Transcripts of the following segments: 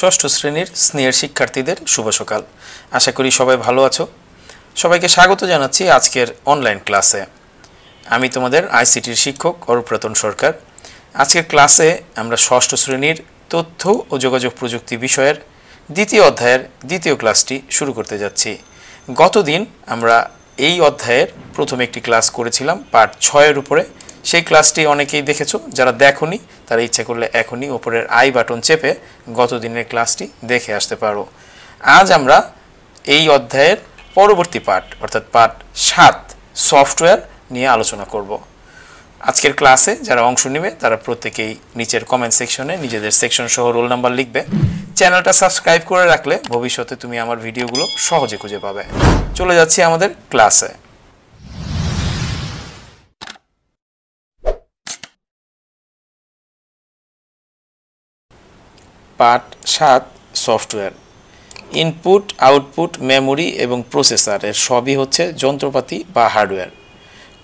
ষষ্ঠ শ্রেণীর স্নেহের শিক্ষার্থীদের শুভ সকাল আশা করি সবাই ভালো আছো সবাইকে স্বাগত জানাচ্ছি আজকের অনলাইন ক্লাসে আমি তোমাদের আইসিটির শিক্ষক অরুপ্রতন সরকার আজকের ক্লাসে আমরা ষষ্ঠ শ্রেণীর তথ্য ও যোগাযোগ প্রযুক্তি বিষয়ের দ্বিতীয় অধ্যায়ের দ্বিতীয় ক্লাসটি শুরু করতে যাচ্ছি গতদিন আমরা এই অধ্যায়ের প্রথম একটি ক্লাস করেছিলাম পার্ট ছয়ের উপরে সেই ক্লাসটি অনেকেই দেখেছো যারা দেখনি তারা ইচ্ছে করলে এখনই ওপরের আই বাটন চেপে গত দিনের ক্লাসটি দেখে আসতে পারো আজ আমরা এই অধ্যায়ের পরবর্তী পাঠ অর্থাৎ পাঠ সাত সফটওয়্যার নিয়ে আলোচনা করব আজকের ক্লাসে যারা অংশ নেবে তারা প্রত্যেকেই নিচের কমেন্ট সেকশনে নিজেদের সেকশন সহ রোল নাম্বার লিখবে চ্যানেলটা সাবস্ক্রাইব করে রাখলে ভবিষ্যতে তুমি আমার ভিডিওগুলো সহজে খুঁজে পাবে চলে যাচ্ছি আমাদের ক্লাসে পার্ট সাত সফটওয়্যার ইনপুট আউটপুট মেমোরি এবং প্রসেসার এর সবই হচ্ছে যন্ত্রপাতি বা হার্ডওয়্যার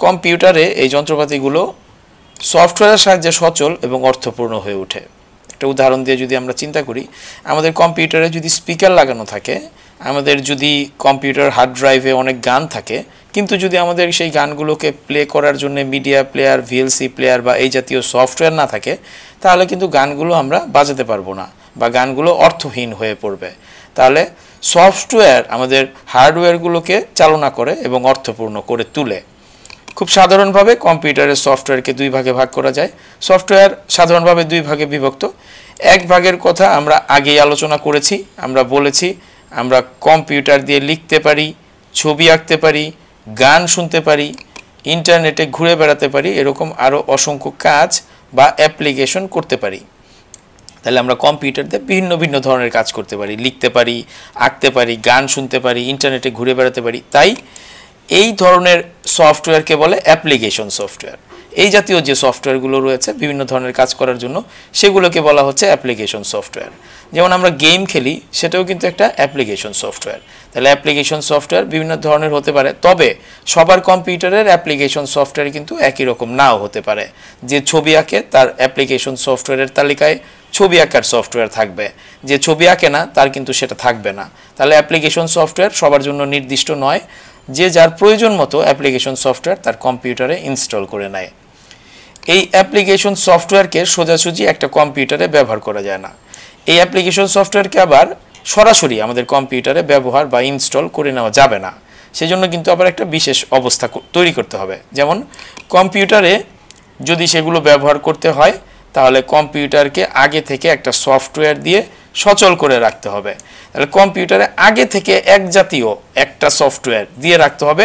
কম্পিউটারে এই যন্ত্রপাতিগুলো সফটওয়্যারের সাহায্যে সচল এবং অর্থপূর্ণ হয়ে ওঠে একটা উদাহরণ দিয়ে যদি আমরা চিন্তা করি আমাদের কম্পিউটারে যদি স্পিকার লাগানো থাকে আমাদের যদি কম্পিউটার হার্ড ড্রাইভে অনেক গান থাকে কিন্তু যদি আমাদের সেই গানগুলোকে প্লে করার জন্য মিডিয়া প্লেয়ার ভিএলসি প্লেয়ার বা এই জাতীয় সফটওয়্যার না থাকে তাহলে কিন্তু গানগুলো আমরা বাজাতে পারবো না বা গানগুলো অর্থহীন হয়ে পড়বে তাহলে সফটওয়্যার আমাদের হার্ডওয়্যারগুলোকে চালনা করে এবং অর্থপূর্ণ করে তুলে খুব সাধারণভাবে কম্পিউটারের সফটওয়্যারকে দুই ভাগে ভাগ করা যায় সফটওয়্যার সাধারণভাবে দুই ভাগে বিভক্ত এক ভাগের কথা আমরা আগেই আলোচনা করেছি আমরা বলেছি আমরা কম্পিউটার দিয়ে লিখতে পারি ছবি আঁকতে পারি গান শুনতে পারি ইন্টারনেটে ঘুরে বেড়াতে পারি এরকম আরও অসংখ্য কাজ বা অ্যাপ্লিকেশন করতে পারি তাহলে আমরা কম্পিউটার দিয়ে ভিন্ন ভিন্ন ধরনের কাজ করতে পারি লিখতে পারি আঁকতে পারি গান শুনতে পারি ইন্টারনেটে ঘুরে বেড়াতে পারি তাই এই ধরনের সফটওয়্যারকে বলে অ্যাপ্লিকেশন সফটওয়্যার এই জাতীয় যে সফটওয়্যারগুলো রয়েছে বিভিন্ন ধরনের কাজ করার জন্য সেগুলোকে বলা হচ্ছে অ্যাপ্লিকেশন সফটওয়্যার যেমন আমরা গেম খেলি সেটাও কিন্তু একটা অ্যাপ্লিকেশন সফটওয়্যার তাহলে অ্যাপ্লিকেশন সফটওয়্যার বিভিন্ন ধরনের হতে পারে তবে সবার কম্পিউটারের অ্যাপ্লিকেশন সফটওয়্যার কিন্তু একই রকম নাও হতে পারে যে ছবি আঁকে তার অ্যাপ্লিকেশন সফটওয়্যারের তালিকায় ছবি আঁকার সফটওয়্যার থাকবে যে ছবি আঁকে না তার কিন্তু সেটা থাকবে না তাহলে অ্যাপ্লিকেশন সফটওয়্যার সবার জন্য নির্দিষ্ট নয় যে যার প্রয়োজন মতো অ্যাপ্লিকেশন সফটওয়্যার তার কম্পিউটারে ইনস্টল করে নেয় এই অ্যাপ্লিকেশন সফটওয়্যারকে সোজাসুজি একটা কম্পিউটারে ব্যবহার করা যায় না এই অ্যাপ্লিকেশন সফটওয়্যারকে আবার সরাসরি আমাদের কম্পিউটারে ব্যবহার বা ইনস্টল করে নেওয়া যাবে না সেজন্য কিন্তু আবার একটা বিশেষ অবস্থা তৈরি করতে হবে যেমন কম্পিউটারে যদি সেগুলো ব্যবহার করতে হয় তাহলে কম্পিউটারকে আগে থেকে একটা সফটওয়্যার দিয়ে সচল করে রাখতে হবে তাহলে কম্পিউটারে আগে থেকে এক জাতীয় একটা সফটওয়্যার দিয়ে রাখতে হবে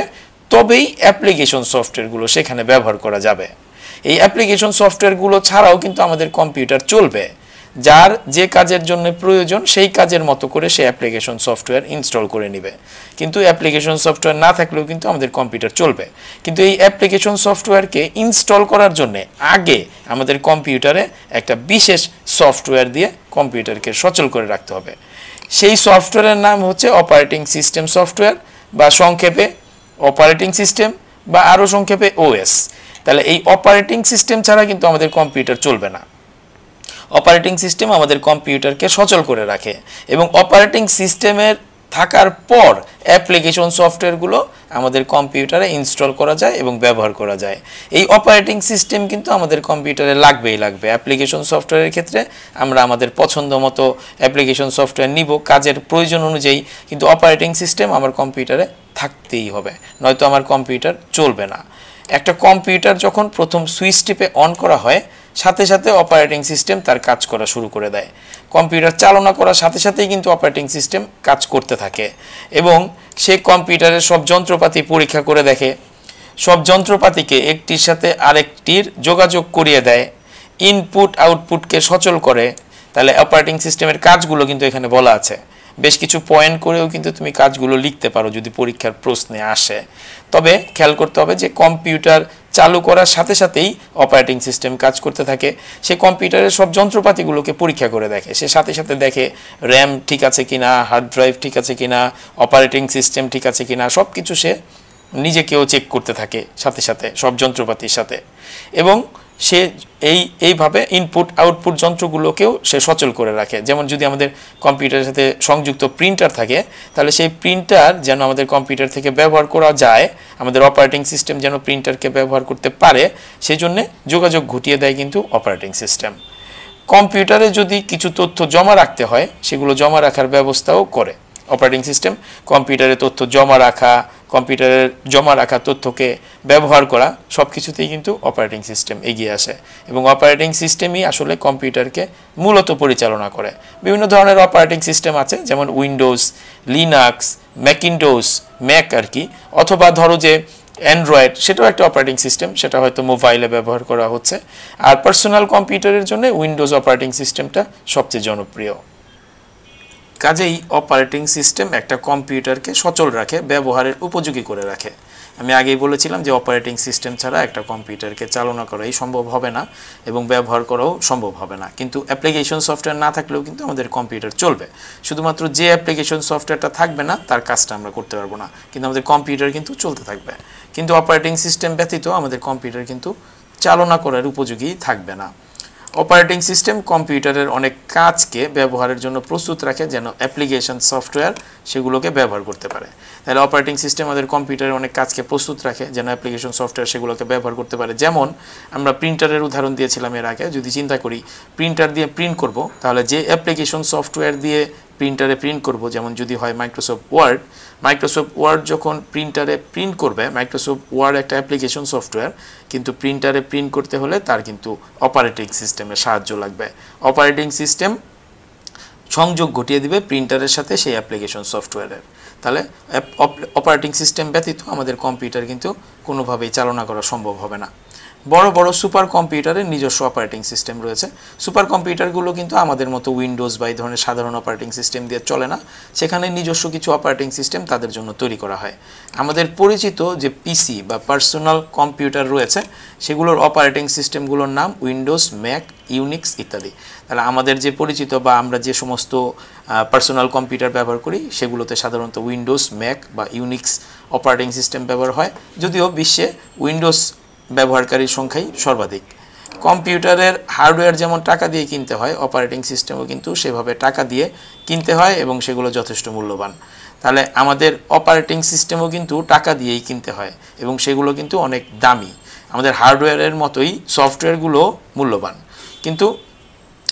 তবেই অ্যাপ্লিকেশন সফটওয়্যারগুলো সেখানে ব্যবহার করা যাবে এই অ্যাপ্লিকেশন সফটওয়্যারগুলো ছাড়াও কিন্তু আমাদের কম্পিউটার চলবে যার যে কাজের জন্য প্রয়োজন সেই কাজের মতো করে সে অ্যাপ্লিকেশন সফটওয়্যার ইনস্টল করে নেবে কিন্তু অ্যাপ্লিকেশন সফটওয়্যার না থাকলেও কিন্তু আমাদের কম্পিউটার চলবে কিন্তু এই অ্যাপ্লিকেশন সফটওয়্যারকে ইনস্টল করার জন্য আগে আমাদের কম্পিউটারে একটা বিশেষ সফটওয়্যার দিয়ে কম্পিউটারকে সচল করে রাখতে হবে সেই সফটওয়্যারের নাম হচ্ছে অপারেটিং সিস্টেম সফটওয়্যার বা সংক্ষেপে অপারেটিং সিস্টেম বা আরও সংক্ষেপে ওএস তাহলে এই অপারেটিং সিস্টেম ছাড়া কিন্তু আমাদের কম্পিউটার চলবে না অপারেটিং সিস্টেম আমাদের কম্পিউটারকে সচল করে রাখে এবং অপারেটিং সিস্টেমের থাকার পর অ্যাপ্লিকেশন সফটওয়্যারগুলো আমাদের কম্পিউটারে ইনস্টল করা যায় এবং ব্যবহার করা যায় এই অপারেটিং সিস্টেম কিন্তু আমাদের কম্পিউটারে লাগবেই লাগবে অ্যাপ্লিকেশন সফটওয়্যারের ক্ষেত্রে আমরা আমাদের পছন্দ মতো অ্যাপ্লিকেশন সফটওয়্যার নিব কাজের প্রয়োজন অনুযায়ী কিন্তু অপারেটিং সিস্টেম আমার কম্পিউটারে থাকতেই হবে নয়তো আমার কম্পিউটার চলবে না একটা কম্পিউটার যখন প্রথম সুইচ টিপে অন করা হয় সাথে সাথে অপারেটিং সিস্টেম তার কাজ করা শুরু করে দেয় কম্পিউটার চালনা করার সাথে সাথেই কিন্তু অপারেটিং সিস্টেম কাজ করতে থাকে এবং সে কম্পিউটারের সব যন্ত্রপাতি পরীক্ষা করে দেখে সব যন্ত্রপাতিকে একটির সাথে আরেকটির যোগাযোগ করিয়ে দেয় ইনপুট আউটপুটকে সচল করে তাহলে অপারেটিং সিস্টেমের কাজগুলো কিন্তু এখানে বলা আছে বেশ কিছু পয়েন্ট করেও কিন্তু তুমি কাজগুলো লিখতে পারো যদি পরীক্ষার প্রশ্নে আসে তবে খেয়াল করতে হবে যে কম্পিউটার চালু করার সাথে সাথেই অপারেটিং সিস্টেম কাজ করতে থাকে সে কম্পিউটারের সব যন্ত্রপাতিগুলোকে পরীক্ষা করে দেখে সে সাথে সাথে দেখে র্যাম ঠিক আছে কি না হার্ড ড্রাইভ ঠিক আছে কি না অপারেটিং সিস্টেম ঠিক আছে কিনা সব কিছু সে নিজেকেও চেক করতে থাকে সাথে সাথে সব যন্ত্রপাতির সাথে এবং সে এই এইভাবে ইনপুট আউটপুট যন্ত্রগুলোকেও সে সচল করে রাখে যেমন যদি আমাদের কম্পিউটারের সাথে সংযুক্ত প্রিন্টার থাকে তাহলে সেই প্রিন্টার যেন আমাদের কম্পিউটার থেকে ব্যবহার করা যায় আমাদের অপারেটিং সিস্টেম যেন প্রিন্টারকে ব্যবহার করতে পারে সেই জন্যে যোগাযোগ ঘটিয়ে দেয় কিন্তু অপারেটিং সিস্টেম কম্পিউটারে যদি কিছু তথ্য জমা রাখতে হয় সেগুলো জমা রাখার ব্যবস্থাও করে অপারেটিং সিস্টেম কম্পিউটারে তথ্য জমা রাখা কম্পিউটারে জমা রাখা তথ্যকে ব্যবহার করা সব কিছুতেই কিন্তু অপারেটিং সিস্টেম এগিয়ে আসে এবং অপারেটিং সিস্টেমই আসলে কম্পিউটারকে মূলত পরিচালনা করে বিভিন্ন ধরনের অপারেটিং সিস্টেম আছে যেমন উইন্ডোজ লিনাক্স ম্যাকিন্ডোজ ম্যাক আর কি অথবা ধরো যে অ্যান্ড্রয়েড সেটাও একটা অপারেটিং সিস্টেম সেটা হয়তো মোবাইলে ব্যবহার করা হচ্ছে আর পার্সোনাল কম্পিউটারের জন্য উইন্ডোজ অপারেটিং সিস্টেমটা সবচেয়ে জনপ্রিয় কাজেই অপারেটিং সিস্টেম একটা কম্পিউটারকে সচল রাখে ব্যবহারের উপযোগী করে রাখে আমি আগেই বলেছিলাম যে অপারেটিং সিস্টেম ছাড়া একটা কম্পিউটারকে চালনা করাই সম্ভব হবে না এবং ব্যবহার করাও সম্ভব হবে না কিন্তু অ্যাপ্লিকেশন সফটওয়্যার না থাকলেও কিন্তু আমাদের কম্পিউটার চলবে শুধুমাত্র যে অ্যাপ্লিকেশন সফটওয়্যারটা থাকবে না তার কাজটা আমরা করতে পারবো না কিন্তু আমাদের কম্পিউটার কিন্তু চলতে থাকবে কিন্তু অপারেটিং সিস্টেম ব্যতীত আমাদের কম্পিউটার কিন্তু চালনা করার উপযোগী থাকবে না অপারেটিং সিস্টেম কম্পিউটারের অনেক কাজকে ব্যবহারের জন্য প্রস্তুত রাখে যেন অ্যাপ্লিকেশন সফটওয়্যার সেগুলোকে ব্যবহার করতে পারে তাহলে অপারেটিং সিস্টেম আমাদের কম্পিউটারের অনেক কাজকে প্রস্তুত রাখে যেন অ্যাপ্লিকেশন সফটওয়্যার সেগুলোকে ব্যবহার করতে পারে যেমন আমরা প্রিন্টারের উদাহরণ দিয়েছিলাম এর আগে যদি চিন্তা করি প্রিন্টার দিয়ে প্রিন্ট করব তাহলে যে অ্যাপ্লিকেশন সফটওয়্যার দিয়ে প্রিন্টারে প্রিন্ট করব যেমন যদি হয় মাইক্রোসফট ওয়ার্ড মাইক্রোসফট ওয়ার্ড যখন প্রিন্টারে প্রিন্ট করবে মাইক্রোসফট ওয়ার্ড একটা অ্যাপ্লিকেশন সফটওয়্যার কিন্তু প্রিন্টারে প্রিন্ট করতে হলে তার কিন্তু অপারেটিং সিস্টেমের সাহায্য লাগবে অপারেটিং সিস্টেম সিস্টেম সংযোগ ঘটিয়ে দিবে প্রিন্টারের সাথে সেই অ্যাপ্লিকেশন সফটওয়্যারের তাহলে অপারেটিং সিস্টেম ব্যতীত আমাদের কম্পিউটার কিন্তু কোনোভাবেই চালনা করা সম্ভব হবে না বড় বড় সুপার কম্পিউটারের নিজস্ব অপারেটিং সিস্টেম রয়েছে সুপার কম্পিউটারগুলো কিন্তু আমাদের মতো উইন্ডোজ বা এই ধরনের সাধারণ অপারেটিং সিস্টেম দিয়ে চলে না সেখানে নিজস্ব কিছু অপারেটিং সিস্টেম তাদের জন্য তৈরি করা হয় আমাদের পরিচিত যে পিসি বা পার্সোনাল কম্পিউটার রয়েছে সেগুলোর অপারেটিং সিস্টেমগুলোর নাম উইন্ডোজ ম্যাক ইউনিক্স ইত্যাদি তাহলে আমাদের যে পরিচিত বা আমরা যে সমস্ত পার্সোনাল কম্পিউটার ব্যবহার করি সেগুলোতে সাধারণত উইন্ডোজ ম্যাক বা ইউনিক্স অপারেটিং সিস্টেম ব্যবহার হয় যদিও বিশ্বে উইন্ডোজ ব্যবহারকারীর সংখ্যাই সর্বাধিক কম্পিউটারের হার্ডওয়্যার যেমন টাকা দিয়ে কিনতে হয় অপারেটিং সিস্টেমও কিন্তু সেভাবে টাকা দিয়ে কিনতে হয় এবং সেগুলো যথেষ্ট মূল্যবান তাহলে আমাদের অপারেটিং সিস্টেমও কিন্তু টাকা দিয়েই কিনতে হয় এবং সেগুলো কিন্তু অনেক দামি আমাদের হার্ডওয়্যারের মতোই সফটওয়্যারগুলো মূল্যবান কিন্তু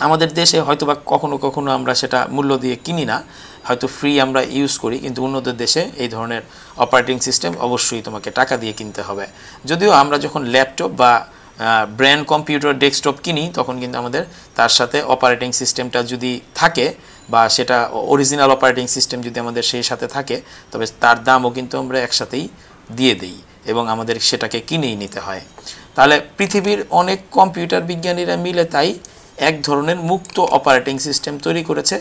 আমাদের দেশে হয়তোবা কখনো কখনো আমরা সেটা মূল্য দিয়ে কিনি না হয়তো ফ্রি আমরা ইউজ করি কিন্তু উন্নত দেশে এই ধরনের অপারেটিং সিস্টেম অবশ্যই তোমাকে টাকা দিয়ে কিনতে হবে যদিও আমরা যখন ল্যাপটপ বা ব্র্যান্ড কম্পিউটার ডেস্কটপ কিনি তখন কিন্তু আমাদের তার সাথে অপারেটিং সিস্টেমটা যদি থাকে বা সেটা অরিজিনাল অপারেটিং সিস্টেম যদি আমাদের সেই সাথে থাকে তবে তার দামও কিন্তু আমরা একসাথেই দিয়ে দিই এবং আমাদের সেটাকে কিনেই নিতে হয় তাহলে পৃথিবীর অনেক কম্পিউটার বিজ্ঞানীরা মিলে তাই এক ধরনের মুক্ত অপারেটিং সিস্টেম তৈরি করেছে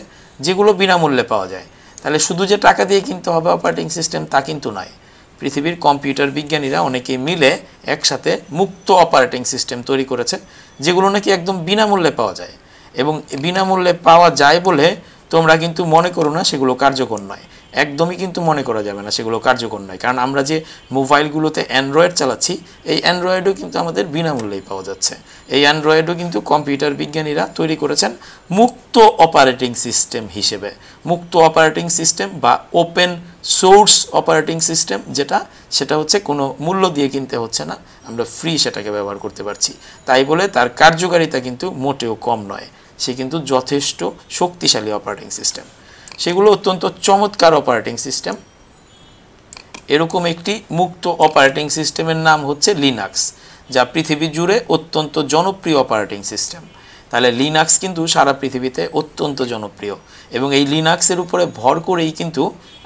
যেগুলো বিনামূল্যে পাওয়া যায় তাহলে শুধু যে টাকা দিয়ে কিনতে হবে অপারেটিং সিস্টেম তা কিন্তু নয় পৃথিবীর কম্পিউটার বিজ্ঞানীরা অনেকে মিলে একসাথে মুক্ত অপারেটিং সিস্টেম তৈরি করেছে যেগুলো নাকি একদম বিনামূল্যে পাওয়া যায় এবং বিনামূল্যে পাওয়া যায় বলে তোমরা কিন্তু মনে করো না সেগুলো কার্যকর নয় একদমই কিন্তু মনে করা যাবে না সেগুলো কার্যকর নয় কারণ আমরা যে মোবাইলগুলোতে অ্যান্ড্রয়েড চালাচ্ছি এই অ্যান্ড্রয়েডও কিন্তু আমাদের বিনামূল্যেই পাওয়া যাচ্ছে এই অ্যান্ড্রয়েডও কিন্তু কম্পিউটার বিজ্ঞানীরা তৈরি করেছেন মুক্ত অপারেটিং সিস্টেম হিসেবে মুক্ত অপারেটিং সিস্টেম বা ওপেন সোর্স অপারেটিং সিস্টেম যেটা সেটা হচ্ছে কোনো মূল্য দিয়ে কিনতে হচ্ছে না আমরা ফ্রি সেটাকে ব্যবহার করতে পারছি তাই বলে তার কার্যকারিতা কিন্তু মোটেও কম নয় সে কিন্তু যথেষ্ট শক্তিশালী অপারেটিং সিস্টেম সেগুলো অত্যন্ত চমৎকার অপারেটিং সিস্টেম এরকম একটি মুক্ত অপারেটিং সিস্টেমের নাম হচ্ছে লিনাক্স যা পৃথিবী জুড়ে অত্যন্ত জনপ্রিয় অপারেটিং সিস্টেম তাহলে লিনাক্স কিন্তু সারা পৃথিবীতে অত্যন্ত জনপ্রিয় এবং এই লিনাক্সের উপরে ভর করেই কিন্তু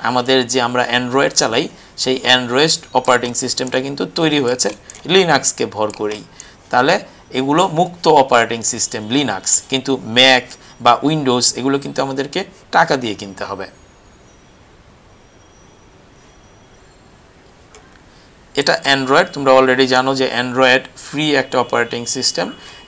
আমাদের যে আমরা অ্যান্ড্রয়েড চালাই সেই অ্যান্ড্রয়েড অপারেটিং সিস্টেমটা কিন্তু তৈরি হয়েছে লিনাক্সকে ভর করেই তাহলে এগুলো মুক্ত অপারেটিং সিস্টেম লিনাক্স কিন্তু ম্যাক বা উইন্ডোজ এগুলো কিন্তু আমাদেরকে টাকা দিয়ে কিনতে হবে এটা অ্যান্ড্রয়েড তোমরা অলরেডি জানো যে অ্যান্ড্রয়েড ফ্রি একটা অপারেটিং সিস্টেম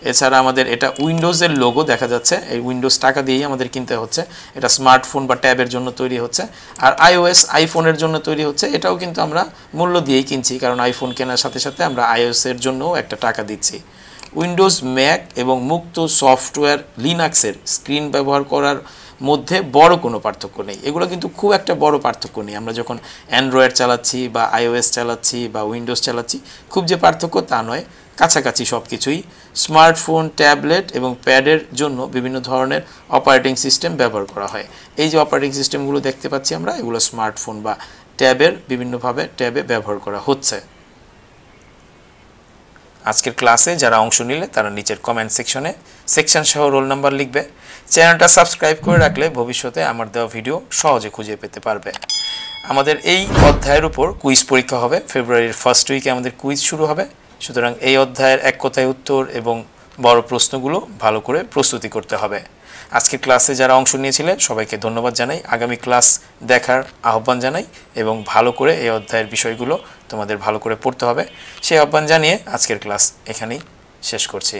এছাড়া আমাদের এটা উইন্ডোজের লোগো দেখা যাচ্ছে এই উইন্ডোজ টাকা দিয়েই আমাদের কিনতে হচ্ছে এটা স্মার্টফোন বা ট্যাবের জন্য তৈরি হচ্ছে আর আইওএস আইফোনের জন্য তৈরি হচ্ছে এটাও কিন্তু আমরা মূল্য দিয়েই কিনছি কারণ আইফোন কেনার সাথে সাথে আমরা আইওএসের জন্যও একটা টাকা দিচ্ছি উইন্ডোজ ম্যাক এবং মুক্ত সফটওয়্যার লিনাক্সের স্ক্রিন ব্যবহার করার মধ্যে বড় কোনো পার্থক্য নেই এগুলো কিন্তু খুব একটা বড় পার্থক্য নেই আমরা যখন অ্যান্ড্রয়েড চালাচ্ছি বা আইওএস চালাচ্ছি বা উইন্ডোজ চালাচ্ছি খুব যে পার্থক্য তা নয় কাছাকাছি সব কিছুই স্মার্টফোন ট্যাবলেট এবং প্যাডের জন্য বিভিন্ন ধরনের অপারেটিং সিস্টেম ব্যবহার করা হয় এই যে অপারেটিং সিস্টেমগুলো দেখতে পাচ্ছি আমরা এগুলো স্মার্টফোন বা ট্যাবের বিভিন্নভাবে ট্যাবে ব্যবহার করা হচ্ছে আজকের ক্লাসে যারা অংশ নিলে তারা নিচের কমেন্ট সেকশনে সেকশন সহ রোল নাম্বার লিখবে চ্যানেলটা সাবস্ক্রাইব করে রাখলে ভবিষ্যতে আমার দেওয়া ভিডিও সহজে খুঁজে পেতে পারবে আমাদের এই অধ্যায়ের উপর কুইজ পরীক্ষা হবে ফেব্রুয়ারির ফার্স্ট উইকে আমাদের কুইজ শুরু হবে সুতরাং এই অধ্যায়ের এক কথায় উত্তর এবং বড় প্রশ্নগুলো ভালো করে প্রস্তুতি করতে হবে আজকের ক্লাসে যারা অংশ নিয়েছিলেন সবাইকে ধন্যবাদ জানাই আগামী ক্লাস দেখার আহ্বান জানাই এবং ভালো করে এই অধ্যায়ের বিষয়গুলো তোমাদের ভালো করে পড়তে হবে সেই আহ্বান জানিয়ে আজকের ক্লাস এখানেই শেষ করছি